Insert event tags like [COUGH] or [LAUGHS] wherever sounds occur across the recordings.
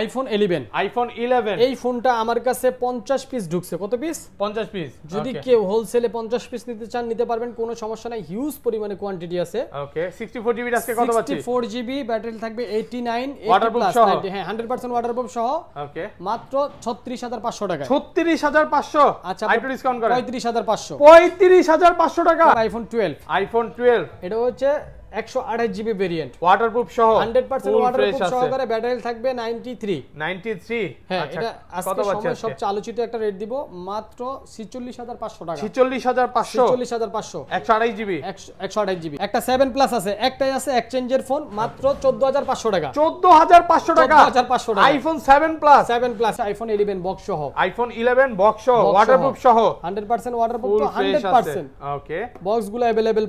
IPhone eleven iPhone eleven এই ফোনটা আমার কাছে পঞ্চাশ পিস ঢুকছে কত পিস পঞ্চাশ পিস যদি কেউ হোলসেলে পঞ্চাশ পিস নিতে চান নিতে পারবেন কোনো সমস্যা নাই হিউজ পরিমাণে কোয়ান্টিটি আছে ফোর জিবি ব্যাটারি থাকবে এইটি নাইন হ্যাঁ হান্ড্রেড পার্সেন্ট ওয়াটারপ্রুফ সহ মাত্র ছত্রিশ হাজার পাঁচশো টাকা ছত্রিশ হাজার পাঁচশো আচ্ছা একটু করে পঁয়ত্রিশ হাজার পাঁচশো পঁয়ত্রিশ হাজার পাঁচশো টাকা আইফোন টুয়েলভ আইফোন টুয়েলভ এটা হচ্ছে 128 হ্যাঁ, আচ্ছা, টাকা 46500 46500 128 টাকা 14500 iPhone 7 plus 7 plus iPhone 11 box সহ আইফোন 11 বক্স সহ ওয়াটারপ্রুফ সহ 100% ওয়াটারপ্রুফ তো 100% ওকে বক্সগুলো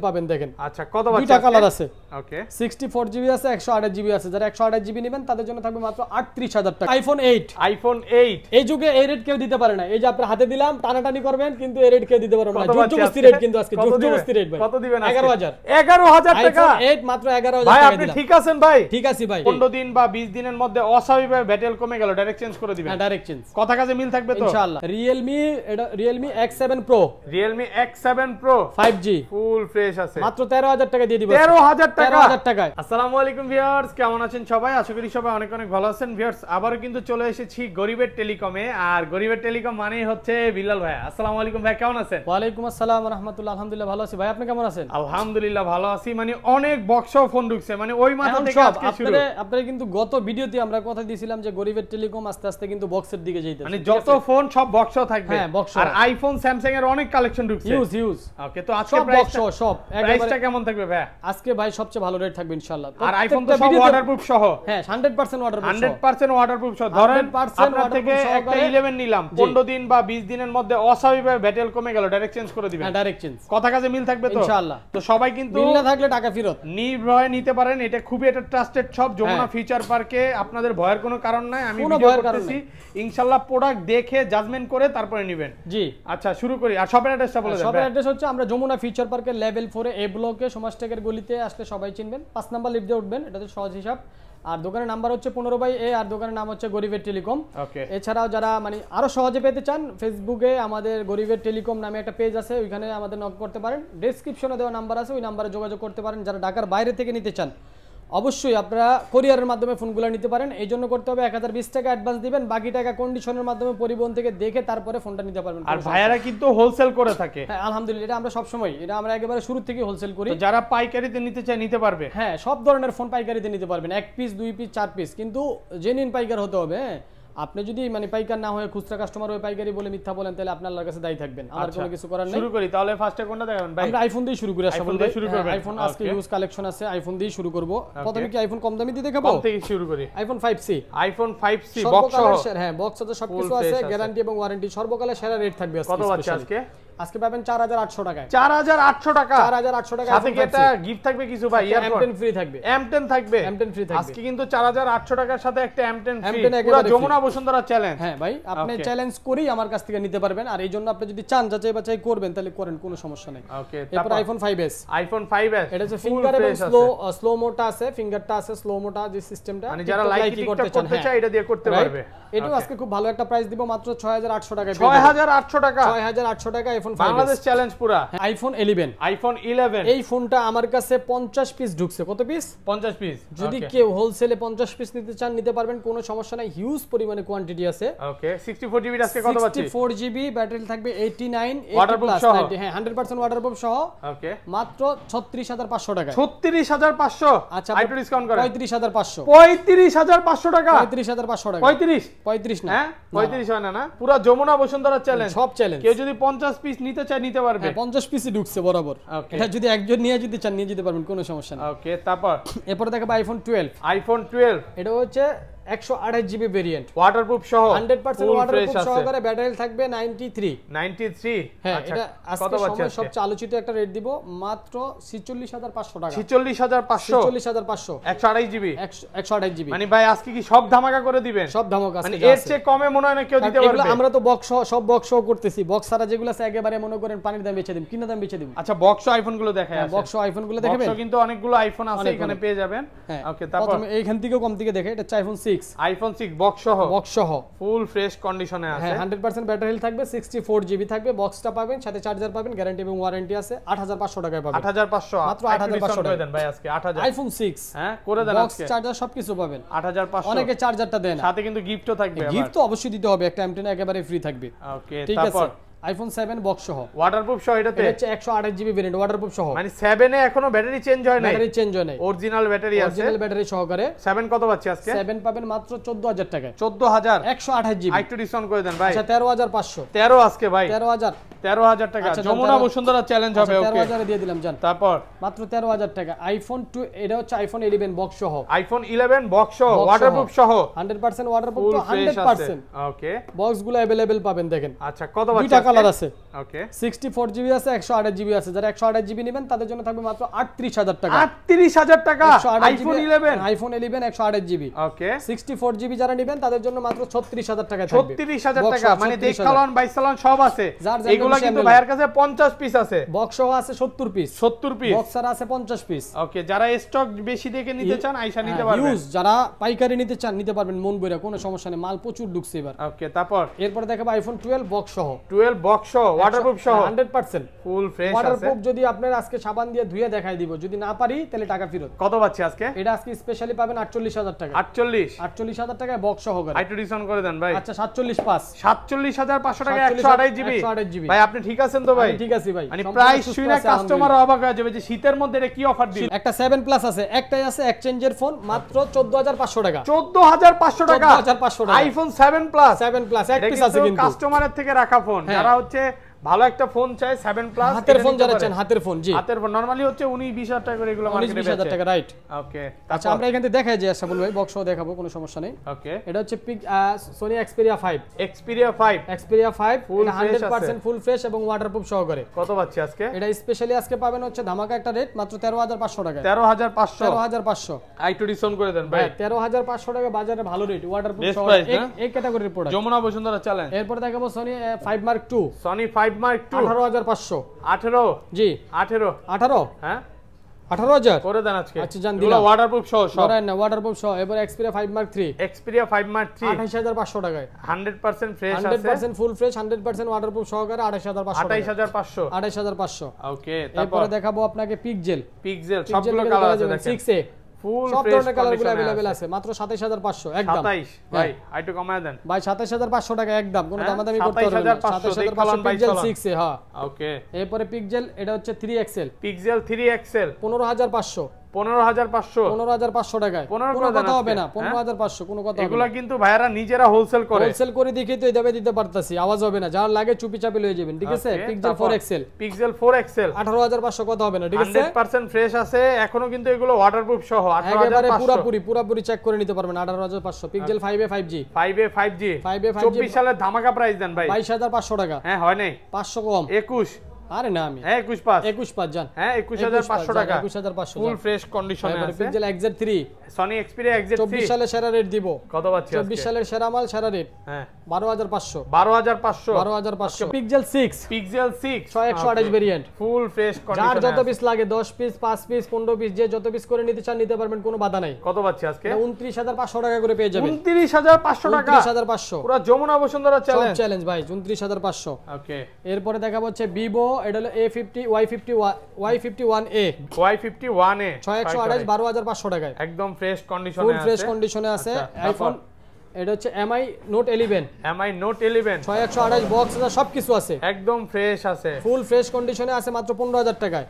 পাবেন দেখেন আচ্ছা কত বাজে কালার আছে ওকে 64 জিবি আছে 128 জিবি আছে যারা 128 জিবি নেবেন তাদের জন্য থাকবে মাত্র 38000 টাকা আইফোন 8 আইফোন 8 এই যুগে এই রেট কেউ দিতে পারে না এই যে আপনি হাতে দিলাম টানাটানি করবেন কিন্তু এই রেট কেউ দিতে পারবে না যুগজবস্তি রেট কিন্তু আজকে যুগজবস্তি রেট ভাই কত দিবেন 11000 11000 টাকা আইফোন 8 মাত্র 11000 টাকা ভাই আপনি ঠিক আছেন ভাই ঠিক আছি ভাই 15 দিন বা 20 দিনের মধ্যে অস্বাভাবিকভাবে ব্যাটেল কমে গেল ডাইরেক্ট চেঞ্জ করে দিবেন হ্যাঁ ডাইরেক্ট চেঞ্জ কথা কাছে মিল থাকবে তো ইনশাআল্লাহ Realme এটা Realme X7 Pro Realme X7 Pro 5G full fresh আছে মাত্র 13000 টাকা দিয়ে দিব 13 13000 কিন্তু চলে এসেছি গরিবের আর গরিবের টেলিকম হচ্ছে বিলাল ভাই আলাইকুম ভাই কেমন আছেন আসসালাম আলহামদুলিল্লাহ ভালো আছি ভাই আপনি কেমন আছেন আলহামদুলিল্লাহ ভালো আছি মানে অনেক বক্স ফোন ঢুকছে মানে ওই কিন্তু গত ভিডিওতে আমরা কথা দিয়েছিলাম যে গরিবের টেলিকম আস্তে আস্তে কিন্তু বক্সের দিকে যেতে মানে যত ফোন সব বক্স থাকবে হ্যাঁ, আর আইফোন স্যামসাং এর অনেক কালেকশন ঢুকছে ইউজ ইউজ ওকে তো আজকে প্রাইস সব প্রাইসটা কেমন থাকবে ভাই আজকে আজকে ভাই সবচেয়ে ভালো রেট থাকবে ইনশাআল্লাহ আর আইফোন তো সব ওয়াটারপ্রুফ সহ হ্যাঁ 100% ওয়াটারপ্রুফ 100% ওয়াটারপ্রুফ সহ ধরেন আপনার থেকে একটা 11 নিলাম 15 দিন বা 20 দিনের মধ্যে অস্বাভাবিকভাবে ব্যাটেল কমে গেল ডাইরেক্ট চেঞ্জ করে দিবেন হ্যাঁ ডাইরেক্ট চেঞ্জ কথা কাজে মিল থাকবে তো ইনশাআল্লাহ তো সবাই কিন্তু মিল না থাকলে টাকা ফেরত নির্ভয়ে নিতে পারেন এটা খুবই একটা ট্রাস্টেড হ্যাঁ। শপ যমুনা ফিচার পার্কে আপনাদের ভয়ের কোনো কারণ নাই আমি ভিডিও করতেছি ইনশাআল্লাহ প্রোডাক্ট দেখে জাজমেন্ট করে তারপরে নেবেন জি আচ্ছা শুরু করি আর শপের অ্যাড্রেসটা বলে দেন শপের অ্যাড্রেস হচ্ছে আমরা যমুনা ফিচার পার্কের লেভেল 4 এ এ ব্লকে সমাজটেকের গলিতে আসলে সবাই চিনবেন পাঁচ নাম্বার লিফ্টে দিয়ে উঠবেন এটা তো সহজ হিসাব আর দোকানের নাম্বার হচ্ছে পনেরো বাই এ আর দোকানের নাম হচ্ছে গরিবের টেলিকম এছাড়াও যারা মানে আরো সহজে পেতে চান ফেসবুকে আমাদের গরিবের টেলিকম নামে একটা পেজ আছে ওইখানে আমাদের নক করতে পারেন ডিসক্রিপশনে দেওয়া নাম্বার আছে ওই নাম্বারে যোগাযোগ করতে পারেন যারা ঢাকার বাইরে থেকে নিতে চান অবশ্যই আপনারা কোরিয়ারের মাধ্যমে ফোনগুলো নিতে পারেন এই জন্য করতে হবে এক হাজার বিশ টাকা অ্যাডভান্স দিবেন বাকি টাকা কন্ডিশনের মাধ্যমে পরিবহন থেকে দেখে তারপরে ফোনটা নিতে পারবেন আর ভাইয়ারা কিন্তু হোলসেল করে থাকে হ্যাঁ আলহামদুলিল্লাহ এটা আমরা সবসময় এটা আমরা একেবারে শুরু থেকে হোলসেল করি যারা পাইকারিতে নিতে চায় নিতে পারবে হ্যাঁ সব ধরনের ফোন পাইকারিতে নিতে পারবেন এক পিস দুই পিস চার পিস কিন্তু জেনুইন পাইকার হতে হবে হ্যাঁ আপনি যদি মানে পাইকার না হয়ে খুচরা কাস্টমার হয়ে পাইকারি বলে মিথ্যা বলেন তাহলে আপনার কাছে দায়ী থাকবেন আর আচ্ছা, কোনো কিছু করার নেই শুরু করি তাহলে ফার্স্টে কোনটা দেখাবেন ভাই আমরা আইফোন দিয়ে শুরু করি আসলে আইফোন দিয়ে শুরু করব আইফোন আজকে ইউজ কালেকশন আছে আইফোন দিয়ে শুরু করব প্রথমে কি আইফোন কম দামি দিয়ে দেখাবো কম থেকে শুরু করি iPhone 5c iPhone 5c box সহ হ্যাঁ বক্স সহ সবকিছু আছে গ্যারান্টি এবং ওয়ারেন্টি সর্বকালের সেরা রেট থাকবে আজকে কত আছে আজকে আজকে পাবেন 4800 টাকায় 4800 টাকা 4800 টাকা সাথে কি একটা গিফট থাকবে কিছু ভাই এমটেন ফ্রি থাকবে এমটেন থাকবে এমটেন ফ্রি থাকবে আজকে কিন্তু 4800 টাকার সাথে একটা এমটেন ফ্রি পুরো যমুনা বসুন্ধরা চ্যালেঞ্জ হ্যাঁ ভাই আপনি চ্যালেঞ্জ করেই আমার কাছ থেকে নিতে পারবেন আর এই জন্য আপনি যদি চান যাচাই বাছাই করবেন তাহলে করেন কোনো সমস্যা নাই ওকে তারপর আইফোন 5s আইফোন 5s এটা হচ্ছে ফিঙ্গার এবং স্লো স্লো মোটা আছে ফিঙ্গারটা আছে স্লো মোটা যে সিস্টেমটা মানে যারা লাইক করতে চান হ্যাঁ এটা দিয়ে করতে পারবে এটাও আজকে খুব ভালো একটা প্রাইস দিব মাত্র 6800 টাকা 6800 টাকা 6800 টাকা আইফোন আইফোন বাংলাদেশ চ্যালেঞ্জ পুরা আইফোন 11 আইফোন 11 এই ফোনটা আমার কাছে 50 পিস ঢুকছে কত পিস 50 পিস যদি কেউ হোলসেলে 50 পিস নিতে চান নিতে পারবেন কোনো সমস্যা নাই হিউজ পরিমাণে কোয়ান্টিটি আছে ওকে 64 জিবি আজকে কত পাচ্ছি 64 জিবি ব্যাটারি থাকবে 89 ওয়াটারপ্রুফ হ্যাঁ 100% ওয়াটারপ্রুফ সহ ওকে মাত্র 36500 আচ্ছা, টাকা 36500 আচ্ছা আইটু ডিসকাউন্ট করে 35500 35500 টাকা 35500 টাকা 35 35 না 35 হ্যাঁ? হয় না না পুরো যমুনা বসুন্ধরা চ্যালেঞ্জ সব চ্যালেঞ্জ কেউ যদি 50 পিস নিতে চায় নিতে পারবে 50 হ্যাঁ, পিসি ঢুকছে বরাবর এটা যদি একজন নিয়ে যদি চান নিয়ে যেতে পারবেন কোনো সমস্যা নেই ওকে তারপর এরপর দেখাবো আইফোন 12 আইফোন 12 এটা হচ্ছে হ্যাঁ, আচ্ছা, মানে মানে কমে মনে হয় না কেউ দিতে আমরা তো বক্স সব বক্স করতেছি বক্স ছাড়া যেগুলো একেবারে মনে করেন পানির দাম বেছে দিন কিনা দাম বেছে দিম আচ্ছা বক্স আইফোন গুলো দেখায় বক্স আইফোন গুলো দেখবেন কিন্তু অনেকগুলো আইফোন আছে এখানে পেয়ে যাবেন ওকে হ্যাঁ, তারপর এইখান থেকেও কম থেকে দেখে এটা আইফোন 6 আইফোন 6 বক্স সহ ফুল ফ্রেশ কন্ডিশনে আছে হ্যাঁ, পাবেন সাথে চার্জার পাবেন গ্যারান্টি এবং ওয়ারেন্টি আছে 8500 টাকায় পাবেন 8500 মাত্র টাকা আইফোন 6 হ্যাঁ করে দেন চার্জার সবকিছু পাবেন 8500 অনেকে চার্জারটা দেন সাথে কিন্তু গিফটও থাকবে গিফট তো অবশ্যই দিতে হবে একটা M10 একেবারে ফ্রি থাকবে ওকে ঠিক আছে আইফোন 7 বক্স সহ ওয়াটারপ্রুফ সহ এটাতে হচ্ছে 128 জিবি ভেরিয়েন্ট ওয়াটারপ্রুফ সহ মানে 7 এ এখনো ব্যাটারি চেঞ্জ হয় নাই ব্যাটারি চেঞ্জ হয় নাই অরিজিনাল ব্যাটারি আছে অরিজিনাল ব্যাটারি সহকারে 7 কত পাচ্ছি আজকে 7 পাবেন মাত্র 14000 টাকায় 14000 128 জিবি একটু ডিসকাউন্ট করে দেন ভাই আচ্ছা 13500 13 আজকে ভাই 13000 13000 টাকা আচ্ছা, যমুনা বসুন্ধরা চ্যালেঞ্জ হবে ওকে 13000 দিয়ে দিলাম জান তারপর মাত্র 13000 টাকা আইফোন 2 এটা হচ্ছে আইফোন 11 বক্স সহ আইফোন 11 বক্স সহ ওয়াটারপ্রুফ সহ 100% ওয়াটারপ্রুফ তো 100% ওকে বক্সগুলো अवेलेबल পাবেন দেখেন আচ্ছা কত পাচ্ছি কালার আছে ওকে 64 জিবি আছে 128 জিবি আছে যারা 128 জিবি নেবেন তাদের জন্য থাকবে মাত্র 38000 টাকা 38000 টাকা iPhone 11 iPhone 11 128 GB okay 64 GB যারা নেবেন তাদের জন্য মাত্র 36000 টাকা থাকবে 36000 টাকা মানে দেখালন বাইসালন সব আছে এগুলো কিন্তু ভাইয়ার কাছে 50 পিস আছে বক্স সহ আছে 70 পিস 70 পিস বক্সার আছে 50 পিস ওকে যারা স্টক বেশি দেখে নিতে চান আয়শা নিতে হ্যাঁ, পারবেন ইউজ যারা পাইকারি নিতে চান নিতে পারবেন মন বইরা কোনো সমস্যা নেই মাল প্রচুর ঢুকছে এবার ওকে তারপর এরপর দেখাবো আইফোন 12 বক্স সহ 12 আচ্ছা, মানে শীতের মধ্যে কি অফার দিল একটা সেভেন প্লাস আছে একটাই আছে এক্সচেঞ্জের ফোন মাত্র পাঁচশো টাকা চোদ্দ হাজার পাঁচশো টাকা আইফোন 7 প্লাস প্লাস কাস্টমারের থেকে রাখা ফোন হ্যাঁ। যারা తేడా వచ్చే ভালো একটা ফোন চাই 7 প্লাস হাতের ফোন যারা চান হাতের ফোন জি হাতের ফোন নরমালি হচ্ছে 19 20000 টাকা করে এগুলো মার্কেটে বেচে 20000 টাকা রাইট ওকে আচ্ছা আমরা এখান থেকে দেখাই যে আচ্ছা বলবো বক্সও দেখাবো কোনো সমস্যা নেই ওকে এটা হচ্ছে পিক Sony Xperia 5 Xperia 5 Xperia 5 full 100% full fresh এবং ওয়াটারপ্রুফ সহকারে কত পাচ্ছি আজকে এটা স্পেশালি আজকে পাবেন হচ্ছে ধামাকা একটা রেট মাত্র 13500 টাকা 13500 13500 আই টু ডিসকাউন্ট করে দেন ভাই 13500 টাকা বাজারে ভালো রেট ওয়াটারপ্রুফ সহ এই ক্যাটাগরির প্রোডাক্ট যমুনা বসুন্ধরা চ্যালেঞ্জ এরপর দেখাবো Sony 5 mark 2 Sony 5 five mark two আঠারো হাজার পাঁচশো আঠেরো জি আঠেরো আঠারো হ্যাঁ আঠারো হাজার করে দেন আজকে আচ্ছা জান দিলাম ওয়াটারপ্রুফ সহ সহ না ওয়াটারপ্রুফ সহ এবার এক্সপিরিয়া 5 মার্ক 3 এক্সপিরিয়া 5 মার্ক 3 28500 টাকায় 100% ফ্রেশ আছে 100% ফুল ফ্রেশ 100% ওয়াটারপ্রুফ সহকারে 28500 28500 28500 ওকে তারপর দেখাবো আপনাকে পিকজেল পিকজেল সবগুলো কালার আছে দেখেন 6A সব ধরনের কালারগুলো अवेलेबल একদম 27 হ্যাঁ। ভাই আইটু কমায় টাকা একদম কোনো হ্যাঁ? দামাদামি করতে হবে না 27500 পিক্সেল 6 এ হ্যাঁ ওকে এরপরে পিক্সেল এটা হচ্ছে এক্সেল পিক্সেল 3 এক্সেল পনেরো হাজার পাঁচশো পনেরো হাজার পাঁচশো টাকায় হ্যাঁ? পনেরো হাজার পাঁচশো কথা হবে না যার লাগে চুপি চাপি লয়ে আঠারো হাজার পাঁচশো কথা হবে না ঠিক আছে পার্সেন্ট ফ্রেশ আছে এখনো কিন্তু এগুলো ওয়াটারপ্রুফ সহ আঠারো হাজার চেক করে নিতে পারবেন আঠারো হাজার পাঁচশো Pixel five five G five five G five five চব্বিশ সালের ধামাকা প্রাইস দেন বাইশ হাজার পাঁচশো টাকা হ্যাঁ হয় নাই পাঁচশো কম একুশ আরে না আমি হ্যাঁ 21 পাস 21 পাস জান হ্যাঁ 21500 টাকা 21500 ফুল ফ্রেশ কন্ডিশনে আছে পিক্সেল এক্সেট সনি এক্সপেরিয়া এক্সেট 24 সালে সেরা রেট দিব কত পাচ্ছি 24 সালের সেরা মাল সেরা রেট হ্যাঁ 12500 12500 12500 Pixel 6 Pixel 6 6128 variant full fresh কন্ডিশনে যার যত পিস লাগে 10 পিস 5 পিস 15 পিস যে যত পিস করে নিতে চান নিতে পারবেন কোনো বাধা নাই কত পাচ্ছি আজকে 29500 মানে টাকা করে পেয়ে যাবেন 29500 টাকা 29500 পুরো যমুনা বসুন্ধরা চ্যালেঞ্জ চ্যালেঞ্জ ভাই 29500 ওকে এরপরে দেখা হচ্ছে ভিভো এটা হলো A fifty Y fifty Y fifty one A Y fifty one A ছয় একশো আঠাশ বারো হাজার পাঁচশো টাকায় একদম ফ্রেশ ফুল ফ্রেশ কন্ডিশনে আছে আইফোন আচ্ছা, এটা হচ্ছে Mi note Mi note box আছে সবকিছু আছে একদম ফ্রেশ আছে ফুল ফ্রেশ কন্ডিশনে আছে মাত্র হাজার টাকায়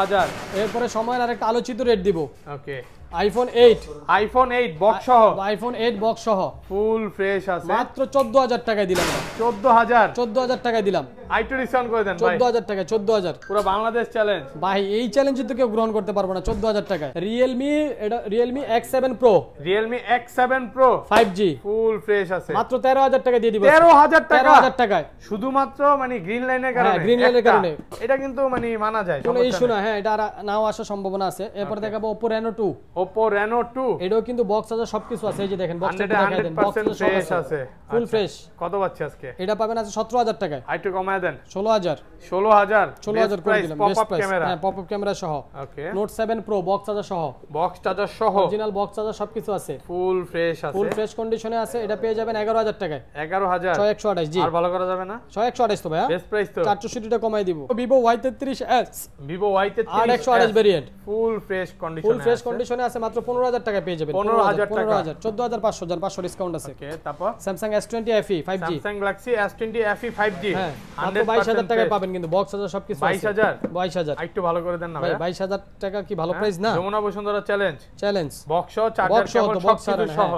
হাজার এরপরে সময়ের আরেকটা আলোচিত রেট দিব ওকে আইফোন 8 আইফোন 8 বক্স সহ আইফোন 8 বক্স সহ ফুল ফ্রেশ আছে মাত্র 14000 টাকায় দিলাম 14000 14000 টাকায় দিলাম আইটু ডিসকাউন্ট করে দেন ভাই 14000 টাকা 14000 পুরো বাংলাদেশ চ্যালেঞ্জ ভাই এই চ্যালেঞ্জ তো কেউ গ্রহণ করতে পারবে না 14000 টাকায় Realme এটা Realme X7 Pro Realme X7 Pro 5G full fresh আছে মাত্র 13000 টাকা দিয়ে দিব 13000 টাকা 13000 টাকায় শুধুমাত্র মানে গ্রিন লাইনের হ্যাঁ, কারণে হ্যাঁ গ্রিন লাইনের কারণে এটা কিন্তু মানে মানা যায় কোনো ইস্যু না হ্যাঁ এটা নাও আসার সম্ভাবনা আছে এরপর দেখাবো Oppo Reno 2 Oppo Reno 2 এটাও কিন্তু বক্স আছে সবকিছু আছে এই যে দেখেন বক্স দেখেন বক্স ফ্রেশ আছে ফুল ফ্রেশ আচ্ছা, কত পাচ্ছে আজকে এটা পাবেন আছে 17000 টাকায় আইটু কমায় দেন 16000 16000 16000 করে দিলাম পপ আপ ক্যামেরা হ্যাঁ পপ আপ ক্যামেরা সহ ওকে নোট 7 প্রো বক্স আছে সহ বক্স চার্জার সহ অরিজিনাল বক্স চার্জার সবকিছু আছে ফুল ফ্রেশ আছে ফুল ফ্রেশ কন্ডিশনে আছে এটা পেয়ে যাবেন 11000 টাকায় 11000 6128 জি আর ভালো করা যাবে না 6128 তো ভাইয়া বেস্ট প্রাইস তো 460 টাকা কমায় দিব Vivo Y33s Vivo Y33s আর 128 ভেরিয়েন্ট ফুল ফ্রেশ কন্ডিশনে ফুল ফ্রেশ কন্ডিশনে আছে মাত্র 15000 টাকা পেয়ে যাবেন 15000 টাকা 14500 যার 500 ডিসকাউন্ট আছে ওকে তারপর Samsung S20 FE 5G Samsung Galaxy S20 FE 5G হ্যাঁ 22000 টাকায় পাবেন কিন্তু বক্স হাজার সবকিছু বাইশ হাজার একটু ভালো করে দেন না ভাই বাইশ হাজার টাকা কি ভালো প্রাইস হ্যাঁ, না Jamuna Bashundhara challenge challenge box charger cable সব সহ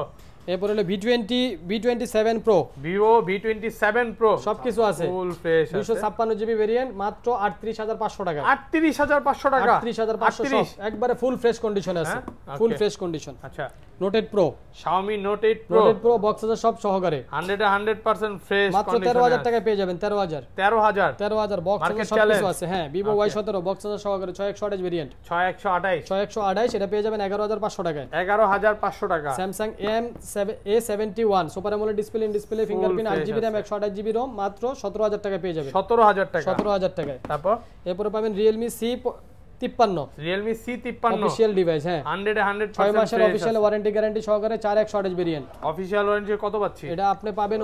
এরপর হলো V twenty V twenty seven pro Vivo V twenty seven pro সবকিছু আছে ফ্রেশ দুশো ছাপ্পান্ন জিবি ভেরিয়েন্ট মাত্র আটত্রিশ হাজার পাঁচশো টাকা আটত্রিশ হাজার পাঁচশো টাকা আটত্রিশ হাজার পাঁচশো একবারে ফুল ফ্রেশ কন্ডিশন আছে ফুল ফ্রেশ কন্ডিশন আচ্ছা note ten pro Xiaomi note ten pro note ten pro box আছে সব সহকারে 100 100% ফ্রেশ মাত্র টাকায় পেয়ে যাবেন 13000 13000 13000 বক্স আছে সব আছে হ্যাঁ বক্স আছে সহকারে ভেরিয়েন্ট এটা পেয়ে যাবেন টাকায় টাকা Samsung M A seventy one super AMOLED display in display fingerprint আট জিবি একশো আঠাশ জিবি রোম মাত্র সতেরো হাজার টাকা পেয়ে যাবেন সতেরো হাজার টাকা টাকায় এরপরে পাবেন রিয়েলমি সি তিপ্পান্ন রিয়েলমি সি তিপ্পান্ন অফিসিয়াল ওয়ারেন্টি গ্যারান্টি সহকারে চার এক শর্টেজ ভেরিয়েন্ট অফিসিয়াল ওয়ারেন্টি আপনি পাবেন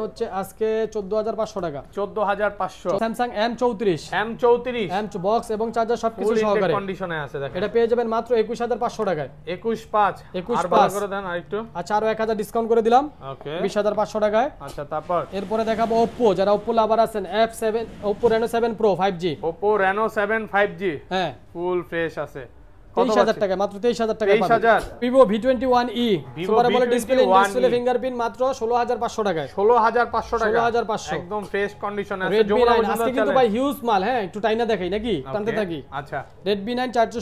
পাঁচশো টাকা চোদ্দ হাজার পাঁচশো স্যামসাং এম চৌত্রিশ এম চৌত্রিশ এম বক্স এবং চার্জার আছে পেয়ে যাবেন মাত্র একুশ হাজার পাঁচশো টাকায় একুশ পাঁচ একুশ পাঁচ করে দেন আচ্ছা, এক হাজার ডিসকাউন্ট করে দিলাম ওকে হাজার পাঁচশো টাকায় আচ্ছা, তারপর এরপরে দেখাবো ওপ্পো যারা ওপ্পো লাভার আছেন F seven Oppo Reno seven pro five G Oppo Reno seven five G হ্যাঁ ফুল ফ্রেশ আছে 23000 টাকা টাকা পাবেন Vivo e, e। টাকায় 16500 টাকা 16500 একদম ফ্রেশ কন্ডিশনে আছে হ্যাঁ, একটু আচ্ছা Redmi 9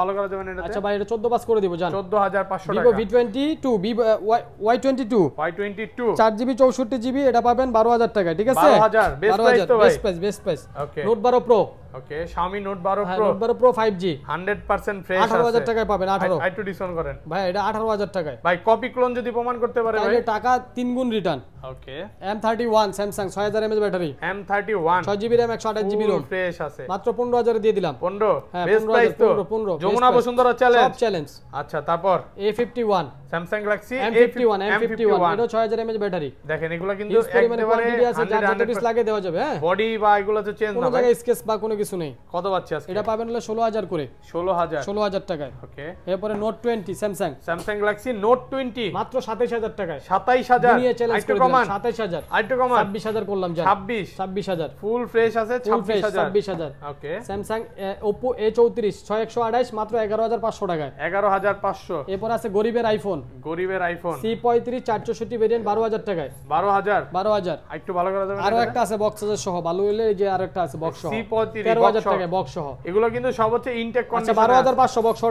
ভালো করা যাবে এটা আচ্ছা ভাই এটা 14 পাস করে দিব জান 14500 টাকা Vivo V22 Vivo Y22 Y22 4GB চৌষট্টি জিবি এটা পাবেন বারো হাজার টাকা ঠিক আছে প্রাইস নোট বারো প্রো ওকে Xiaomi Note 12 হ্যাঁ, Pro Note 12 Pro 5G 100% fresh 18000 টাকায় পাবেন 18 ডিসকাউন্ট করেন ভাই এটা 18000 টাকায় ভাই কপি ক্লোন যদি প্রমাণ করতে পারে ভাই টাকা 3 গুণ return okay M31 Samsung 6000 mAh battery M31 6GB RAM 128GB ROM fresh আছে মাত্র 15000 এ দিয়ে দিলাম 15 বেস্ট প্রাইস তো 15 যমুনা বসুন্ধরা চ্যালেঞ্জ সব চ্যালেঞ্জ আচ্ছা তারপর A51 Samsung Galaxy M51 এটা 6000 mAh ব্যাটারি দেখেন এগুলা কিন্তু মানে একেবারে লাগে দেওয়া যাবে হ্যাঁ বডি বা এগুলা তো চেঞ্জ না কোনো জায়গায় স্কেচ বা কোনো কিছু নেই কত পাচ্ছি আজকে এটা পাবেন হলো 16000 করে 16000 16000 টাকায় ওকে এরপরে note 20 Samsung Samsung Galaxy note 20 মাত্র 27000 টাকায় 27000 নিয়ে চ্যালেঞ্জ করে 27000 আরেকটু কমান 26000 করলাম যা 26 26000 ফুল ফ্রেশ আছে 26000 26000 ওকে স্যামসাং Oppo A34 6128 মাত্র 11500 টাকায় 11500 এরপর আছে গরিবের আইফোন গরিবের আইফোন C35 464 ভেরিয়েন্ট 12000 টাকায় 12000 12000 একটু ভালো করে দেবেন আরো একটা আছে বক্স সহ ভালো হইলে যে আরো একটা আছে বক্স সহ C35 বক্স এগুলো কিন্তু সব হচ্ছে ইনটেক কন্ডিশন বক্স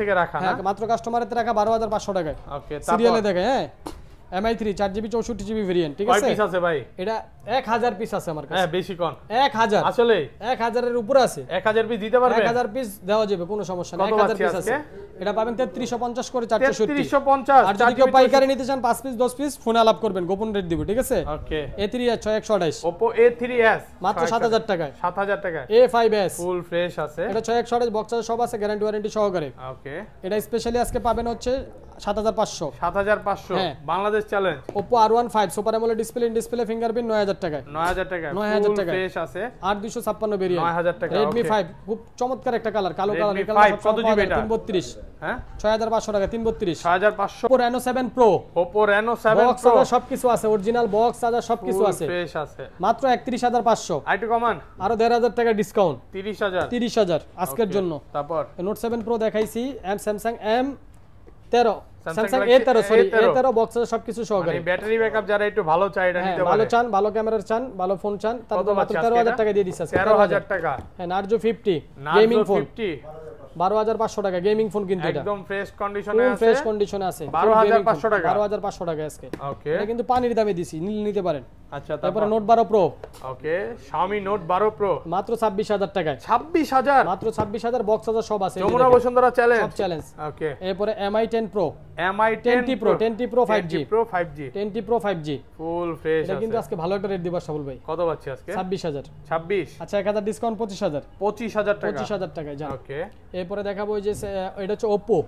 থেকে রাখা হ্যাঁ, মাত্র কাস্টমারের থেকে রাখা 12500 টাকায় ওকে সিরিয়ালে দেখে হ্যাঁ এমআই থ্রি চার জিবি চৌষট্টি জিবি ভেরিয়েন্ট ঠিক আছে আছে ভাই এটা এক হাজার পিস আছে আমার কাছে হ্যাঁ, বেশি কম এক হাজার আসলে এক হাজারের উপরে আছে এক হাজার পিস দিতে পারবে এক হাজার পিস দেওয়া যাবে কোনো সমস্যা নেই এক হাজার পিস আছে এটা পাবেন তেত্রিশশো পঞ্চাশ করে চারশো তিরিশশো পঞ্চাশ আর যদি কেউ পাইকারি নিতে চান পাঁচ পিস দশ পিস ফোন আলাপ করবেন গোপন রেট দিব ঠিক আছে এ থ্রি এস ছয় একশো আঠাইশ ওপো এ থ্রি এস মাত্র সাত হাজার টাকায় সাত হাজার টাকায় A five S full fresh আছে এটা ছয় একশো আঠাইশ বক্সার সব আছে গ্যারান্টি ওয়ারেন্টি সহকারে ওকে এটা স্পেশালি আজকে পাবেন হচ্ছে সুপার এমোলে ডিসপ্লে ইন খুব চমৎকার একটা কালার কালো কালার হ্যাঁ? পাঁচশো টাকা তিন সবকিছু আছে অরিজিনাল বক্স চার্জার সবকিছু আছে মাত্র একত্রিশ হাজার পাঁচশো আরো দেড় হাজার টাকা ডিসকাউন্ট তিরিশ হাজার তিরিশ হাজার আজকের জন্য তারপর নোট সেভেন প্রো দেখাইছি এম স্যামসাং এম তেরো Samsung A13 sorry A13 box সবকিছু সহকারে মানে ব্যাটারি ব্যাকআপ যারা একটু ভালো চাই এটা হ্যাঁ, নিতে পারে ভালো চান ভালো ক্যামেরার চান ভালো ফোন চান তার মাত্র 13000 টাকা দিয়ে দিচ্ছে 13000 টাকা হ্যাঁ Narzo 50 গেমিং ফোন 50 12500 টাকা গেমিং ফোন কিন্তু এটা একদম ফ্রেশ কন্ডিশনে আছে ফ্রেশ কন্ডিশনে আছে 12500 টাকা 12500 টাকা আজকে ওকে এটা কিন্তু পানির দামে দিছি নিতে পারেন আচ্ছা তারপরে note 12 pro okay Xiaomi note 12 pro মাত্র 26000 টাকায় 26000 মাত্র 26000 বক্স হাজার সব আছে যমুনা বসুন্ধরা চ্যালেঞ্জ সব চ্যালেঞ্জ ওকে এরপরে MI 10 Pro MI 10 Pro 10 Pro 5G 10 Pro 5G 10 Pro 5G full fresh আছে কিন্তু আজকে ভালো একটা রেট দিবা সাবুল ভাই কত পাচ্ছি আজকে 26000 26 আচ্ছা 1000 ডিসকাউন্ট 25000 25000 টাকা 25000 টাকায় যান ওকে এরপরে দেখাবো যে এটা হচ্ছে Oppo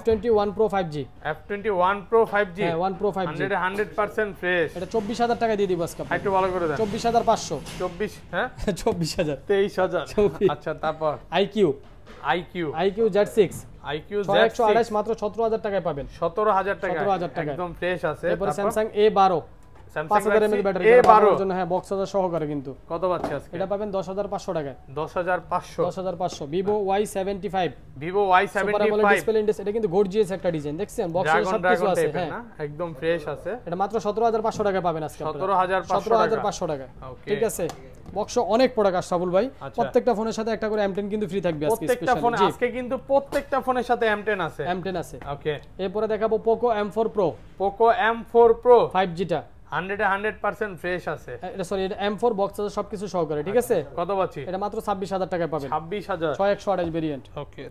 F21 Pro 5G F21 Pro 5G হ্যাঁ 1 Pro 5G 100% ফ্রেশ এটা 24000 টাকা দিয়ে দিব আজকে একটু ভালো করে দেন 24500 24 হ্যাঁ 24000 [LAUGHS] 23000 আচ্ছা তারপর IQ IQ IQ Z6 IQ Z6 128 মাত্র 17000 টাকায় পাবেন 17000 টাকা 17000 টাকা একদম ফ্রেশ আছে এরপর Samsung A12 হ্যাঁ, সহকারে কত পাচ্ছে আজকে এটা পাবেন 10500 টাকায় 10500 10500 Vivo Y75 Vivo Y75 display index এটা কিন্তু হ্যাঁ। ঠিক আছে বক্স অনেক প্রোডাক্ট আসছে সাবুল ভাই আচ্ছা। প্রত্যেকটা ফোনের সাথে একটা করে M10 কিন্তু ফ্রি থাকবে প্রত্যেকটা কিন্তু প্রত্যেকটা ফোনের সাথে M10 আছে M10 আছে ওকে এরপরে দেখাবো Poco M4 Pro Poco M4 Pro 5G টা হান্ড্রেডে হান্ড্রেড পার্সেন্ট ফ্রেশ আছে এটা সরি এটা এম ফোর বক্স আছে সবকিছু সহকারে ঠিক আছে আচ্ছা, কত পাচ্ছি এটা মাত্র ছাব্বিশ হাজার টাকায় পাবেন ছাব্বিশ হাজার ছয় একশো আঠাশ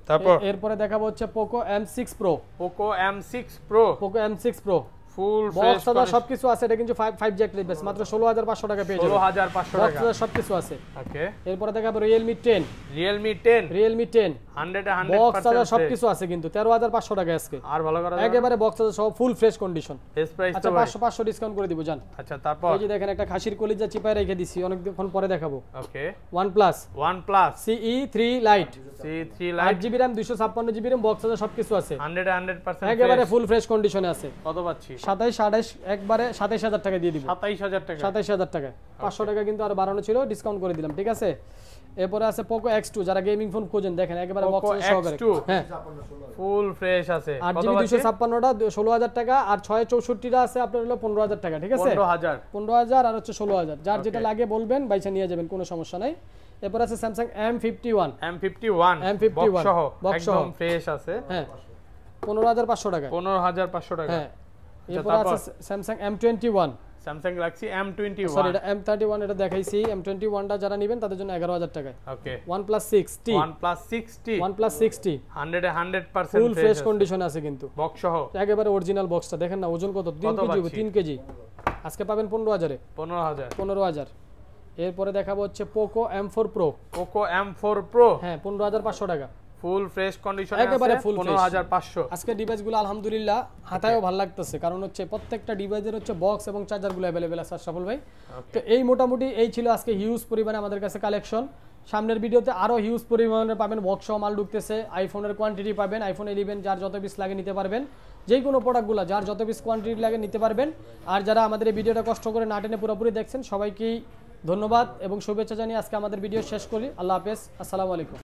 তারপর এরপরে দেখাবো হচ্ছে Poco M six pro Poco M six pro Poco M six pro full box দাদা সবকিছু আছে এটা কিন্তু 5 জ্যাক রিবেস মাত্র 16500 টাকা পেয়ে যাবেন 16500 টাকা বক্স সবকিছু আছে ওকে এরপর দেখা দেখাবো Realme 10 Realme 10 Realme 10 100 100 বক্স দাদা সবকিছু আছে কিন্তু 13500 টাকা আজকে আর ভালো করে একেবারে বক্স দাদা সব full fresh condition fresh price আচ্ছা 500 500 ডিসকাউন্ট করে দিব জান আচ্ছা তারপর এই যে দেখেন একটা খাসির কলিজা চিপায় রেখে দিছি অনেক দিন পরে দেখাবো okay OnePlus OnePlus CE3 Lite CE3 Lite 8GB RAM 256GB RAM box দাদা সবকিছু আছে 100 100% একেবারে ফুল ফ্রেশ কন্ডিশনে আছে কত পাচ্ছি সাতাইশ আঠাইশ একবারে সাতাইশ হাজার টাকা দিয়ে দিব সাতাইশ হাজার টাকা সাতাইশ হাজার টাকা পাঁচশো টাকা কিন্তু আর বাড়ানো ছিল ডিসকাউন্ট করে দিলাম ঠিক আছে এরপরে আছে পোকো এক্স টু যারা গেমিং ফোন খোঁজেন দেখেন একেবারে ফুল ফ্রেশ হ্যাঁ। আছে আট জিবি দুশো ছাপ্পান্নটা ষোলো হাজার টাকা আর ছয় চৌষট্টিটা আছে আপনার হলো পনেরো হাজার টাকা ঠিক আছে পনেরো হাজার আর হচ্ছে ষোলো হাজার যার যেটা লাগে বলবেন বাইসে নিয়ে যাবেন কোনো সমস্যা নাই এরপর আছে Samsung M fifty one M fifty one M fifty one box fresh আছে হ্যাঁ পনেরো হাজার পাঁচশো টাকা পনেরো হাজার পাঁচশো টাকা হ্যাঁ আচ্ছা, এরপর আছে Samsung M21 Samsung Galaxy M21 sorry এটা M31 এটা দেখাইছি M21 টা যারা নেবেন তাদের জন্য 11000 টাকায় okay OnePlus 6T OnePlus 6T OnePlus 6T 100 100% full fresh condition আছে কিন্তু বক্স সহ একেবারে অরিজিনাল বক্সটা দেখেন না ওজন কত 3 কেজি 3 কেজি আজকে পাবেন 15000 এ 15000 15000 এরপরে দেখাবো হচ্ছে Poco M four pro Poco M four pro হ্যাঁ পনেরো হাজার পাঁচশো টাকা ফুল ফ্রেশ কন্ডিশনে একেবারে ফুল 15500 আজকে ডিভাইসগুলো আলহামদুলিল্লাহ হাতায়ও ভালো লাগতেছে কারণ হচ্ছে প্রত্যেকটা ডিভাইসের হচ্ছে বক্স এবং চার্জারগুলো अवेलेबल আছে সফল ভাই তো এই মোটামুটি এই ছিল আজকে হিউজ পরিমাণে আমাদের কাছে কালেকশন সামনের ভিডিওতে আরও হিউজ পরিমাণে পাবেন ওয়ার্কশপ মাল ঢুকতেছে আইফোনের কোয়ান্টিটি পাবেন আইফোন 11 যার যত পিস লাগে নিতে পারবেন যে কোনো প্রোডাক্টগুলো যার যত পিস কোয়ান্টিটি লাগে নিতে পারবেন আর যারা আমাদের এই ভিডিওটা কষ্ট করে না টেনে পুরোপুরি দেখছেন সবাইকেই ধন্যবাদ এবং শুভেচ্ছা জানিয়ে আজকে আমাদের ভিডিও শেষ করি আল্লাহ হাফেজ আসসালামু আলাইকুম